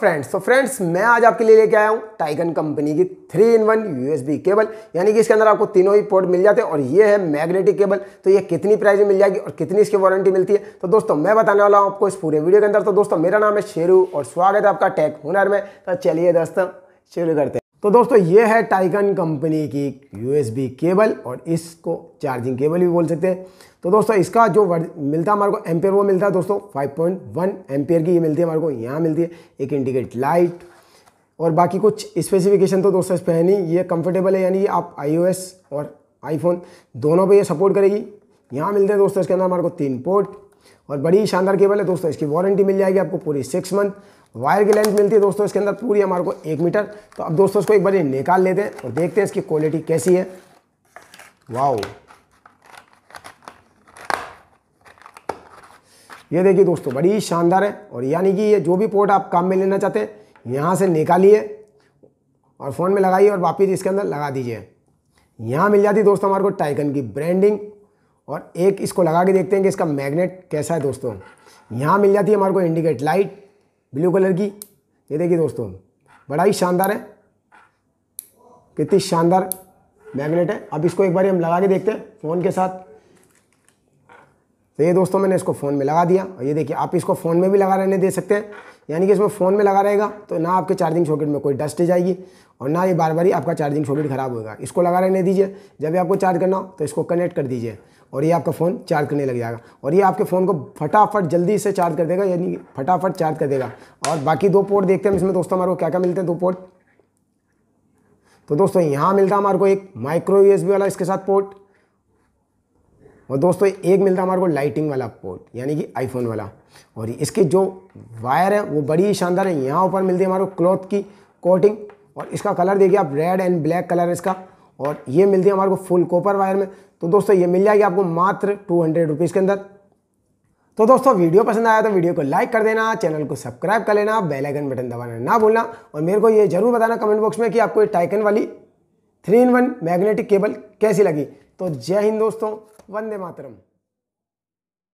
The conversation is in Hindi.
फ्रेंड्स तो फ्रेंड्स मैं आज आपके लिए लेके आया हूँ टाइगन कंपनी की three in one USB cable यानी कि इसके अंदर आपको तीनों ही पोर्ट मिल जाते हैं और ये है मैग्नेटिक केबल तो ये कितनी प्राइस में मिल जाएगी और कितनी इसकी वारंटी मिलती है तो दोस्तों मैं बताने वाला हूँ आपको इस पूरे वीडियो के अंदर तो दोस्तों मेरा नाम है शेरू और स्वागत है आपका टैक हुनर में तो चलिए दोस्तों शुरू करते हैं तो दोस्तों ये है टाइकन कंपनी की यूएसबी केबल और इसको चार्जिंग केबल भी बोल सकते हैं तो दोस्तों इसका जो मिलता है हमारे को एम्पेयर वो मिलता है दोस्तों 5.1 पॉइंट एम्पेयर की ये मिलती है हमारे को यहाँ मिलती है एक इंडिकेट लाइट और बाकी कुछ स्पेसिफिकेशन तो दोस्तों इस पर है नहीं ये कंफर्टेबल है यानी आप आई और आईफोन दोनों पर ये सपोर्ट करेगी यहाँ मिलते हैं दोस्तों इसके अंदर हमारे को तीन पोर्ट और बड़ी शानदार केबल है दोस्तों इसकी वारंटी मिल जाएगी आपको पूरी सिक्स मंथ वायर की लेंथ मिलती है दोस्तों इसके अंदर पूरी हमारे को एक मीटर तो अब दोस्तों इसको एक बार निकाल लेते हैं और देखते हैं इसकी क्वालिटी कैसी है वाओ ये देखिए दोस्तों बड़ी शानदार है और यानी कि ये जो भी पोर्ट आप काम में लेना चाहते हैं यहाँ से निकालिए और फ़ोन में लगाइए और वापिस इसके अंदर लगा दीजिए यहाँ मिल जाती दोस्तों हमारे को टाइकन की ब्रांडिंग और एक इसको लगा के देखते हैं कि इसका मैग्नेट कैसा है दोस्तों यहाँ मिल जाती है हमारे को इंडिकेट लाइट ब्लू कलर की ये देखिए दोस्तों बड़ा ही शानदार है कितनी शानदार मैग्नेट है अब इसको एक बार हम लगा के देखते हैं फ़ोन के साथ तो ये दोस्तों मैंने इसको फ़ोन में लगा दिया और ये देखिए आप इसको फ़ोन में भी लगा रहने दे सकते हैं यानी कि इसमें फ़ोन में लगा रहेगा तो ना आपके चार्जिंग सॉकेट में कोई डस्ट जाएगी और ना ये बार बार ही आपका चार्जिंग सॉकेट ख़राब होगा इसको लगा रहने दीजिए जब भी आपको चार्ज करना हो तो इसको कनेक्ट कर दीजिए और ये आपका फ़ोन चार्ज करने लग जाएगा और ये आपके फ़ोन को फटाफट जल्दी से चार्ज कर देगा यानी फटाफट चार्ज कर देगा और बाकी दो पोर्ट देखते हैं इसमें दोस्तों हमारे को क्या क्या मिलते हैं दो पोर्ट तो दोस्तों यहाँ मिलता है हमारे को एक माइक्रो यूएसबी वाला इसके साथ पोर्ट और दोस्तों एक मिलता हमारे को लाइटिंग वाला पोर्ट यानी कि आईफोन वाला और इसके जो वायर है वो बड़ी ही शानदार है यहाँ ऊपर मिलती है हमारे को क्लॉथ की कोटिंग और इसका कलर देखिए आप रेड एंड ब्लैक कलर है इसका और ये मिलती है हमारे को फुल कॉपर वायर में तो दोस्तों ये मिल जाएगी आपको मात्र टू हंड्रेड के अंदर तो दोस्तों वीडियो पसंद आया तो वीडियो को लाइक कर देना चैनल को सब्सक्राइब कर लेना बेल आइकन बटन दबाना ना भूलना और मेरे को ये जरूर बताना कमेंट बॉक्स में कि आपको ये टाइकन वाली three in one magnetic cable कैसी लगी तो जय हिंद दोस्तों वंदे मातरम